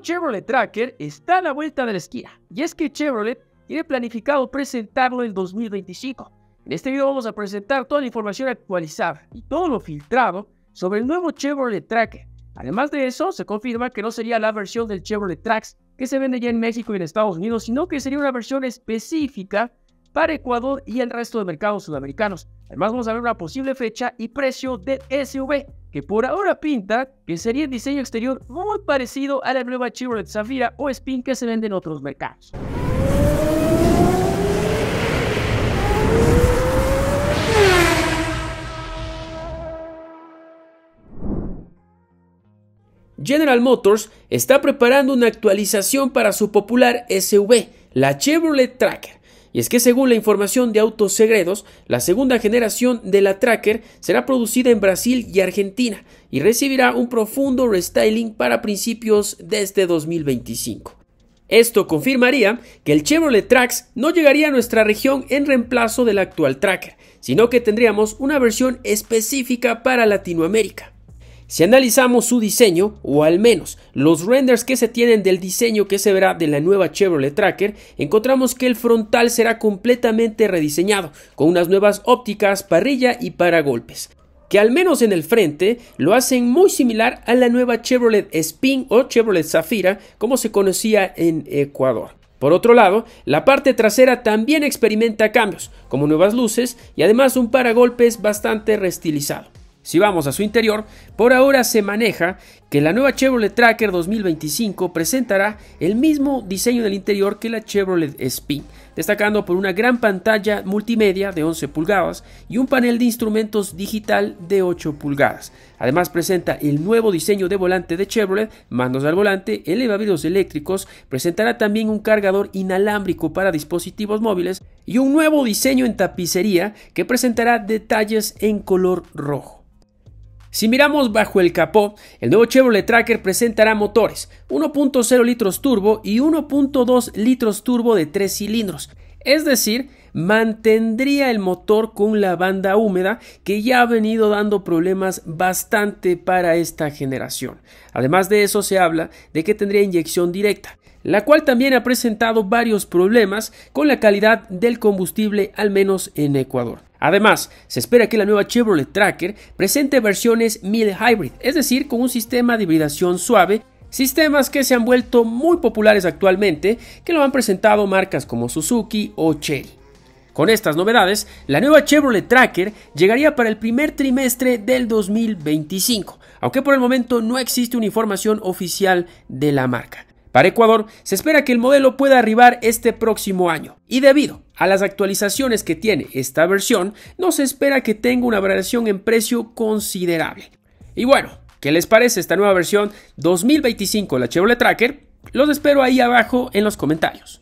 Chevrolet Tracker está a la vuelta de la esquina, y es que Chevrolet tiene planificado presentarlo en 2025. En este video vamos a presentar toda la información actualizada y todo lo filtrado sobre el nuevo Chevrolet Tracker. Además de eso, se confirma que no sería la versión del Chevrolet Trax que se vende ya en México y en Estados Unidos, sino que sería una versión específica para Ecuador y el resto de mercados sudamericanos. Además, vamos a ver una posible fecha y precio del SUV que por ahora pinta que sería el diseño exterior muy parecido a la nueva Chevrolet Zafira o Spin que se vende en otros mercados. General Motors está preparando una actualización para su popular SUV, la Chevrolet Tracker, y es que según la información de Autosegredos, Segredos, la segunda generación de la Tracker será producida en Brasil y Argentina y recibirá un profundo restyling para principios de este 2025. Esto confirmaría que el Chevrolet Trax no llegaría a nuestra región en reemplazo del actual Tracker, sino que tendríamos una versión específica para Latinoamérica. Si analizamos su diseño, o al menos los renders que se tienen del diseño que se verá de la nueva Chevrolet Tracker, encontramos que el frontal será completamente rediseñado, con unas nuevas ópticas, parrilla y paragolpes que al menos en el frente lo hacen muy similar a la nueva Chevrolet Spin o Chevrolet Zafira como se conocía en Ecuador. Por otro lado, la parte trasera también experimenta cambios, como nuevas luces y además un paragolpes bastante restilizado. Si vamos a su interior, por ahora se maneja que la nueva Chevrolet Tracker 2025 presentará el mismo diseño del interior que la Chevrolet Spin, destacando por una gran pantalla multimedia de 11 pulgadas y un panel de instrumentos digital de 8 pulgadas. Además presenta el nuevo diseño de volante de Chevrolet, mandos al volante, elevavidrios eléctricos, presentará también un cargador inalámbrico para dispositivos móviles y un nuevo diseño en tapicería que presentará detalles en color rojo. Si miramos bajo el capó, el nuevo Chevrolet Tracker presentará motores 1.0 litros turbo y 1.2 litros turbo de 3 cilindros, es decir, mantendría el motor con la banda húmeda que ya ha venido dando problemas bastante para esta generación. Además de eso se habla de que tendría inyección directa, la cual también ha presentado varios problemas con la calidad del combustible al menos en Ecuador. Además, se espera que la nueva Chevrolet Tracker presente versiones mild hybrid, es decir, con un sistema de hibridación suave Sistemas que se han vuelto muy populares actualmente, que lo han presentado marcas como Suzuki o Chery. Con estas novedades, la nueva Chevrolet Tracker llegaría para el primer trimestre del 2025, aunque por el momento no existe una información oficial de la marca. Para Ecuador, se espera que el modelo pueda arribar este próximo año, y debido a las actualizaciones que tiene esta versión, no se espera que tenga una variación en precio considerable. Y bueno, ¿qué les parece esta nueva versión 2025 de la Chevrolet Tracker? Los espero ahí abajo en los comentarios.